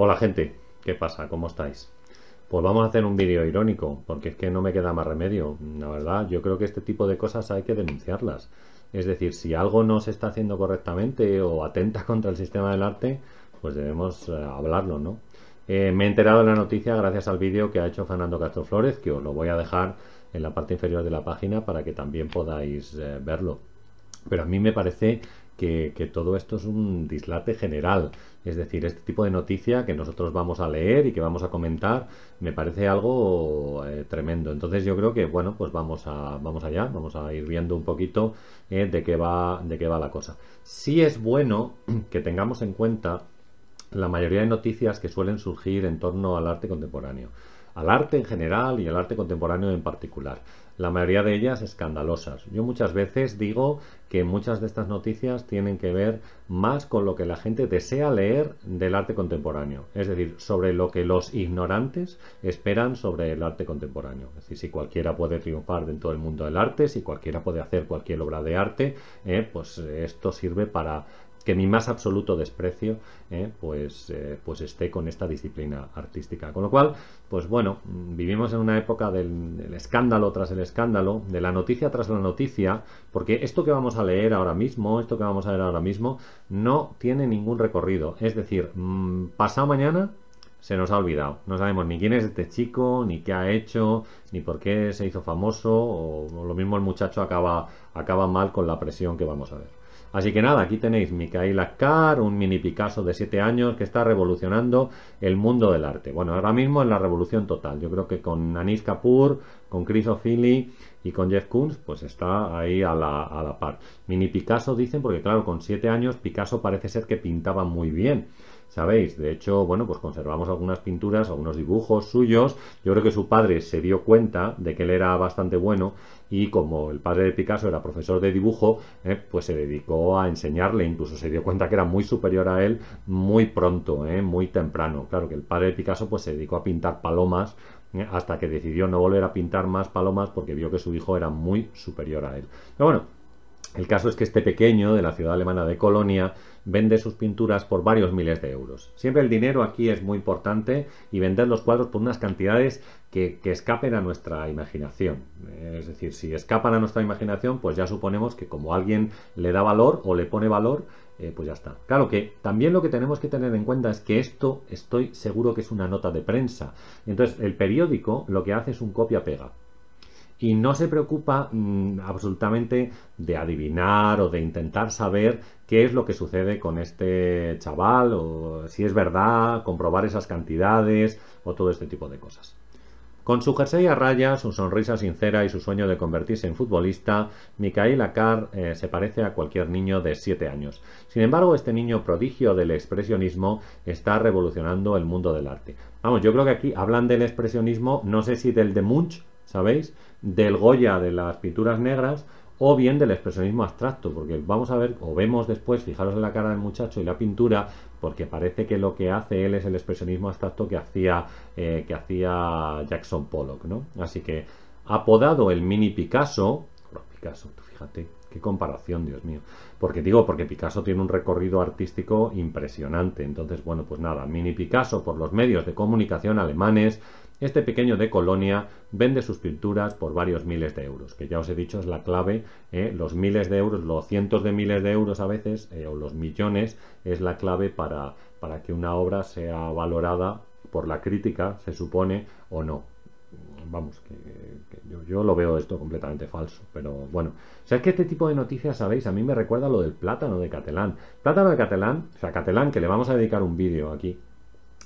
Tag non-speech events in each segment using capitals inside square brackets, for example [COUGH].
Hola gente, ¿qué pasa? ¿Cómo estáis? Pues vamos a hacer un vídeo irónico, porque es que no me queda más remedio. La verdad, yo creo que este tipo de cosas hay que denunciarlas. Es decir, si algo no se está haciendo correctamente o atenta [LAUGHS] contra el sistema del arte, pues debemos eh, hablarlo, ¿no? Eh, me he enterado de la noticia gracias al vídeo que ha hecho Fernando Castro Flores, que os lo voy a dejar en la parte inferior de la página para que también podáis eh, verlo. Pero a mí me parece que, todo esto es un dislate general. Es decir, este tipo de noticia que nosotros vamos a leer y que vamos a comentar me parece algo eh, tremendo. Entonces yo creo que, bueno, pues vamos, a, vamos allá, vamos a ir viendo un poquito eh, de, qué va, de qué va la cosa. Sí es bueno [CLEARS THROAT] que tengamos en cuenta la mayoría de noticias que suelen surgir en torno al arte contemporáneo al arte en general y al arte contemporáneo en particular. La mayoría de ellas escandalosas. Yo muchas veces digo que muchas de estas noticias tienen que ver más con lo que la gente desea leer del arte contemporáneo, es decir, sobre lo que los ignorantes esperan sobre el arte contemporáneo. Es decir, si cualquiera puede triunfar dentro del mundo del arte, si cualquiera puede hacer cualquier obra de arte, eh, pues esto sirve para que mi más absoluto desprecio eh, pues, eh, pues esté con esta disciplina artística. Con lo cual, pues bueno, vivimos en una época del, escándalo tras el escándalo, de la noticia tras la noticia, porque esto que vamos a leer ahora mismo, esto que vamos a leer ahora mismo, no tiene ningún recorrido. Es decir, mm, pasado mañana se nos ha olvidado. No sabemos ni quién es este chico, ni qué ha hecho, ni por qué se hizo famoso, o, o lo mismo el muchacho acaba, acaba mal con la presión que vamos a ver. Así que nada, aquí tenéis Micaela Carr, un mini Picasso de 7 años que está revolucionando el mundo del arte. Bueno, ahora mismo es la revolución total. Yo creo que con Anis Kapoor, con Chris O'Feely y con Jeff Koons, pues está ahí a la, a la par. Mini Picasso dicen porque claro, con 7 años Picasso parece ser que pintaba muy bien sabéis. De hecho, bueno, pues conservamos algunas pinturas, algunos dibujos suyos. Yo creo que su padre se dio cuenta de que él era bastante bueno y como el padre de Picasso era profesor de dibujo, eh, pues se dedicó a enseñarle, incluso se dio cuenta que era muy superior a él muy pronto, eh, muy temprano. Claro que el padre de Picasso pues se dedicó a pintar palomas eh, hasta que decidió no volver a pintar más palomas porque vio que su hijo era muy superior a él. Pero bueno, el caso es que este pequeño de la ciudad alemana de Colonia vende sus pinturas por varios miles de euros. Siempre el dinero aquí es muy importante y vender los cuadros por unas cantidades que, escapen a nuestra imaginación. Eh, es decir, si escapan a nuestra imaginación, pues ya suponemos que como alguien le da valor o le pone valor, eh, pues ya está. Claro que también lo que tenemos que tener en cuenta es que esto estoy seguro que es una nota de prensa. Entonces el periódico lo que hace es un copia-pega y no se preocupa mm, absolutamente de adivinar o de intentar saber qué es lo que sucede con este chaval o si es verdad, comprobar esas cantidades o todo este tipo de cosas. Con su jersey a raya, su sonrisa sincera y su sueño de convertirse en futbolista, Mikhail Akar eh, se parece a cualquier niño de 7 años. Sin embargo, este niño prodigio del expresionismo está revolucionando el mundo del arte. Vamos, yo creo que aquí hablan del expresionismo, no sé si del de Munch ¿sabéis? Del Goya de las pinturas negras o bien del expresionismo abstracto, porque vamos a ver o vemos después, fijaros en la cara del muchacho y la pintura, porque parece que lo que hace él es el expresionismo abstracto que hacía, eh, que hacía Jackson Pollock, ¿no? Así que apodado el mini Picasso, Picasso, fíjate, qué comparación, Dios mío, porque digo, porque Picasso tiene un recorrido artístico impresionante, entonces, bueno, pues nada, mini Picasso por los medios de comunicación alemanes, este pequeño de Colonia vende sus pinturas por varios miles de euros, que ya os he dicho es la clave, ¿eh? los miles de euros, los cientos de miles de euros a veces, eh, o los millones, es la clave para, que una obra sea valorada por la crítica, se supone, o no vamos, yo, lo veo esto completamente falso, pero bueno. O sea, es que este tipo de noticias, sabéis, a mí me recuerda lo del plátano de Catalán. Plátano de Catalán, o sea, Catalán, que le vamos a dedicar un vídeo aquí,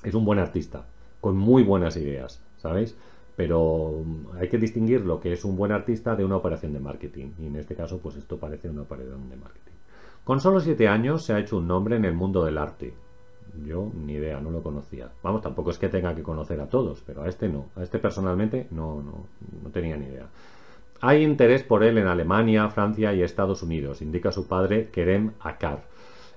es un buen artista, con muy buenas ideas. ¿sabéis? Pero mm, hay que distinguir lo que es un buen artista de una operación de marketing. Y en este caso, pues esto parece una operación de marketing. Con solo siete años se ha hecho un nombre en el mundo del arte. Yo ni idea, no lo conocía. Vamos, tampoco es que tenga que conocer a todos, pero a este no. A este personalmente no, no, no tenía ni idea. Hay interés por él en Alemania, Francia y Estados Unidos, indica su padre Kerem Akar.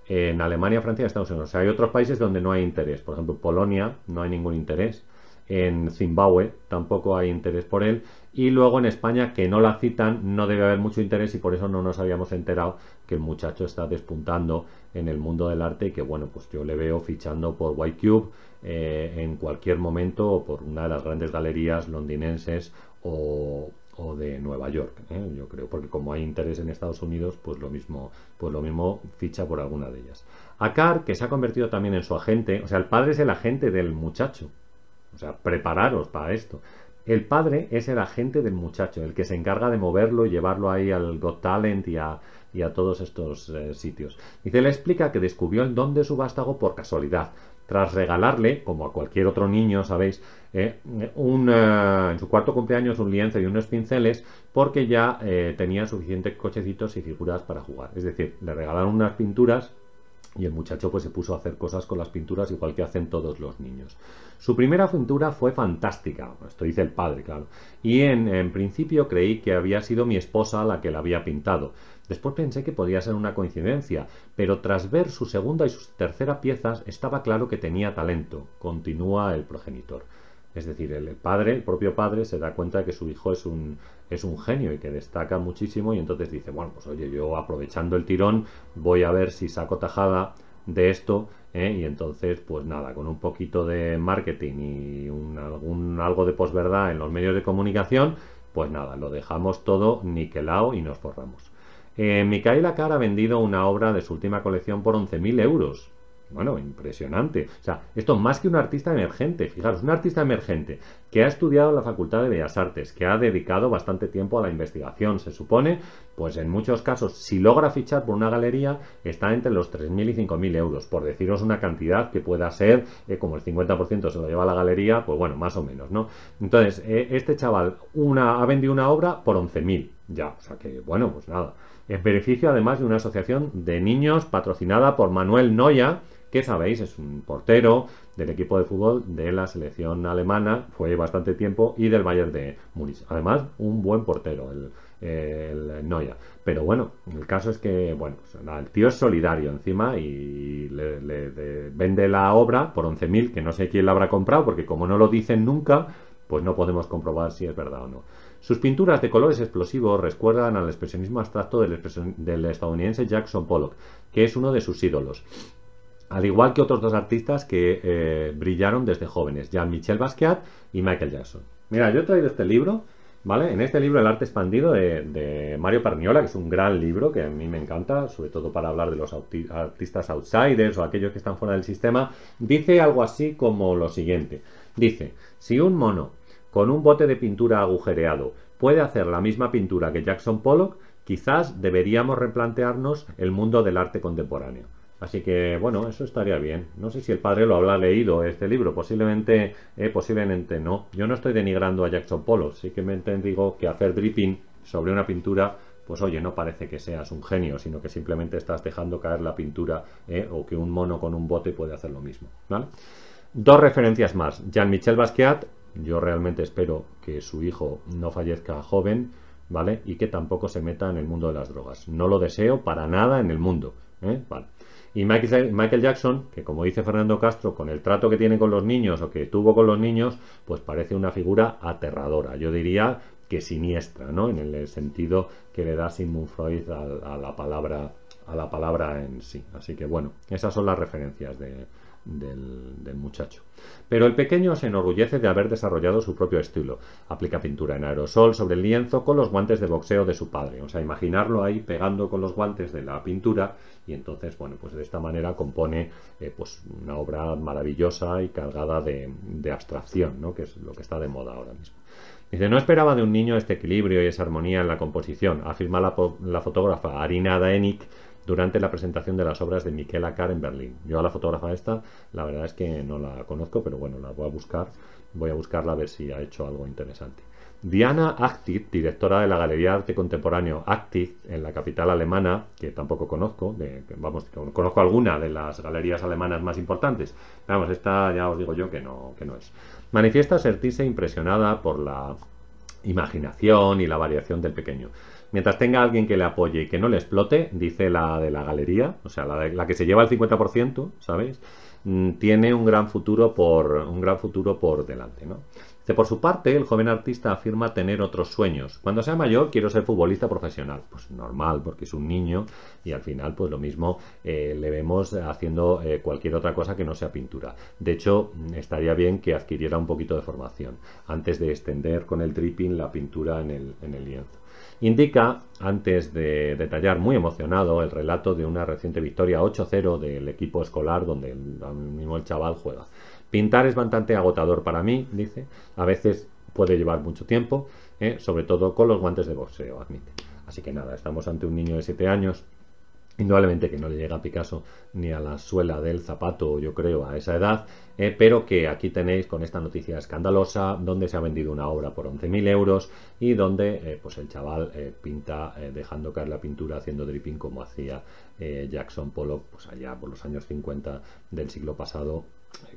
En Alemania, Francia y Estados Unidos. O sea, hay otros países donde no hay interés. Por ejemplo, Polonia no hay ningún interés en Zimbabue tampoco hay interés por él. Y luego en España, que no la citan, no debe haber mucho interés y por eso no nos habíamos enterado que el muchacho está despuntando en el mundo del arte y que bueno, pues yo le veo fichando por White Cube eh, en cualquier momento o por una de las grandes galerías londinenses o, de Nueva York, ¿eh? yo creo, porque como hay interés en Estados Unidos, pues lo mismo, pues lo mismo ficha por alguna de ellas. Akar, que se ha convertido también en su agente, o sea, el padre es el agente del muchacho, o sea, prepararos para esto. El padre es el agente del muchacho, el que se encarga de moverlo y llevarlo ahí al Got Talent y a, todos estos eh, sitios. Y se le explica que descubrió el don de su vástago por casualidad, tras regalarle, como a cualquier otro niño, sabéis, eh, eh, en su cuarto cumpleaños un lienzo y unos pinceles, porque ya tenía suficientes cochecitos y figuras para jugar. Es decir, le regalaron unas pinturas y el muchacho pues se puso a hacer cosas con las pinturas igual que hacen todos los niños. Su primera pintura fue fantástica, esto dice el padre, claro. Y en, principio creí que había sido mi esposa la que la había pintado. Después pensé que podía ser una coincidencia, pero tras ver su segunda y su tercera piezas estaba claro que tenía talento, continúa el progenitor. Es decir, el padre, el propio padre, se da cuenta que su hijo es un, es un genio y que destaca muchísimo y entonces dice, bueno, pues oye, yo aprovechando el tirón voy a ver si saco tajada de esto ¿eh? y entonces pues nada, con un poquito de marketing y un, algún, algo de posverdad en los medios de comunicación, pues nada, lo dejamos todo niquelado y nos forramos. Eh, Micaela Carr ha vendido una obra de su última colección por 11.000 euros. Bueno, impresionante. O sea, esto más que un artista emergente. Fijaros, un artista emergente que ha estudiado en la Facultad de Bellas Artes, que ha dedicado bastante tiempo a la investigación, se supone, pues en muchos casos, si logra fichar por una galería, está entre los 3.000 y 5.000 euros, por deciros una cantidad que pueda ser, eh, como el 50% se lo lleva a la galería, pues bueno, más o menos, ¿no? Entonces, eh, este chaval una, ha vendido una obra por 11.000, ya, o sea que, bueno, pues nada. En beneficio además de una asociación de niños patrocinada por Manuel Noya, que sabéis es un portero del equipo de fútbol de la selección alemana, fue bastante tiempo, y del Bayern de Múnich. Además, un buen portero, el, el Pero bueno, el caso es que, bueno, el tío es solidario encima y le, vende la obra por 11.000, que no sé quién la habrá comprado, porque como no lo dicen nunca, pues no podemos comprobar si es verdad o no. Sus pinturas de colores explosivos recuerdan al expresionismo abstracto del estadounidense Jackson Pollock, que es uno de sus ídolos. Al igual que otros dos artistas que eh, brillaron desde jóvenes, Jean-Michel Basquiat y Michael Jackson. Mira, yo he traído este libro, ¿vale? En este libro, El arte expandido de Mario Parniola, que es un gran libro que a mí me encanta, sobre todo para hablar de los artistas outsiders o aquellos que están fuera del sistema, dice algo así como lo siguiente. Dice, si un mono con un bote de pintura agujereado puede hacer la misma pintura que Jackson Pollock, quizás deberíamos replantearnos el mundo del arte contemporáneo. Así que bueno, eso estaría bien. No sé si el padre lo habrá leído este libro, posiblemente, eh, posiblemente no. Yo no estoy denigrando a Jackson Pollock, me digo que hacer dripping sobre una pintura, pues oye, no parece que seas un genio, sino que simplemente estás dejando caer la pintura eh, o que un mono con un bote puede hacer lo mismo. ¿vale? Dos referencias más. Jean-Michel Basquiat, yo realmente espero que su hijo no fallezca joven, ¿vale? Y que tampoco se meta en el mundo de las drogas. No lo deseo para nada en el mundo. ¿eh? Vale. Y Michael Jackson, que como dice Fernando Castro, con el trato que tiene con los niños o que tuvo con los niños, pues parece una figura aterradora. Yo diría que siniestra, ¿no? En el sentido que le da Sigmund Freud la palabra a la palabra en sí. Así que bueno, esas son las referencias de, del, muchacho. Pero el pequeño se enorgullece de haber desarrollado su propio estilo. Aplica pintura en aerosol sobre el lienzo con los guantes de boxeo de su padre. O sea, imaginarlo ahí pegando con los guantes de la pintura y entonces, bueno, pues de esta manera compone eh, pues una obra maravillosa y cargada de, abstracción, ¿no? que es lo que está de moda ahora mismo. Dice, no esperaba de un niño este equilibrio y esa armonía en la composición, afirma la, fotógrafa Arina Daenik durante la presentación de las obras de Miquela Acar en Berlín. Yo a la fotógrafa esta, la verdad es que no la conozco, pero bueno, la voy a buscar, voy a buscarla a ver si ha hecho algo interesante. Diana Achtig, directora de la Galería de Arte Contemporáneo Achtig en la capital alemana, que tampoco conozco, vamos, conozco alguna de las galerías alemanas más importantes. Vamos, esta ya os digo yo que no, que no es. Manifiesta sentirse impresionada por la imaginación y la variación del pequeño. Mientras tenga alguien que le apoye y que no le explote, dice la de la galería, o sea, la, que se lleva el 50%, ¿sabéis? Mm, tiene un gran futuro por, un gran futuro por delante. ¿no? por su parte, el joven artista afirma tener otros sueños. Cuando sea mayor quiero ser futbolista profesional. Pues normal, porque es un niño y al final pues lo mismo eh, le vemos haciendo eh, cualquier otra cosa que no sea pintura. De hecho, mm, estaría bien que adquiriera un poquito de formación antes de extender con el tripping la pintura en el lienzo indica, antes de detallar muy emocionado, el relato de una reciente victoria 8-0 del equipo escolar donde el, mismo el chaval juega. Pintar es bastante agotador para mí, dice. A veces puede llevar mucho tiempo, eh, sobre todo con los guantes de boxeo, admite. Así que nada, estamos ante un niño de 7 años indudablemente que no le llega a Picasso ni a la suela del zapato, yo creo, a esa edad, eh, pero que aquí tenéis con esta noticia escandalosa, donde se ha vendido una obra por 11.000 euros y donde eh, pues el chaval eh, pinta dejando caer la pintura, haciendo dripping como hacía Jackson Pollock pues allá por los años 50 del siglo pasado,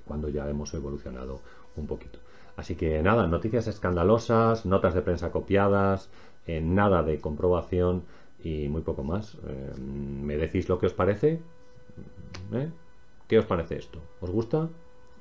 cuando ya hemos evolucionado un poquito. Así que nada, noticias escandalosas, notas de prensa copiadas, nada de comprobación y muy poco más. Em, me decís lo que os parece. ¿Eh? ¿Qué os parece esto? ¿Os gusta?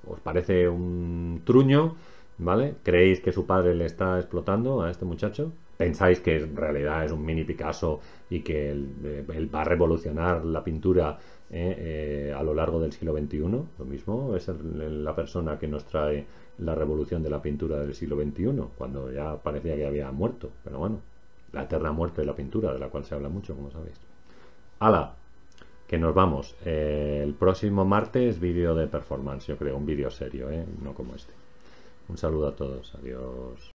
¿Os parece un truño? ¿Vale? ¿Creéis que su padre le está explotando a este muchacho? ¿Pensáis que en realidad es un mini Picasso y que él, eh, va a revolucionar la pintura eh, a lo largo del siglo XXI? Lo mismo es la persona que nos trae la revolución de la pintura del siglo XXI, cuando ya parecía que había muerto, pero bueno, la eterna muerte de la pintura, de la cual se habla mucho, como sabéis. ¡Hala! Que nos vamos. Eh, el próximo martes, vídeo de performance, yo creo, un vídeo serio, ¿eh? no como este. Un saludo a todos. Adiós.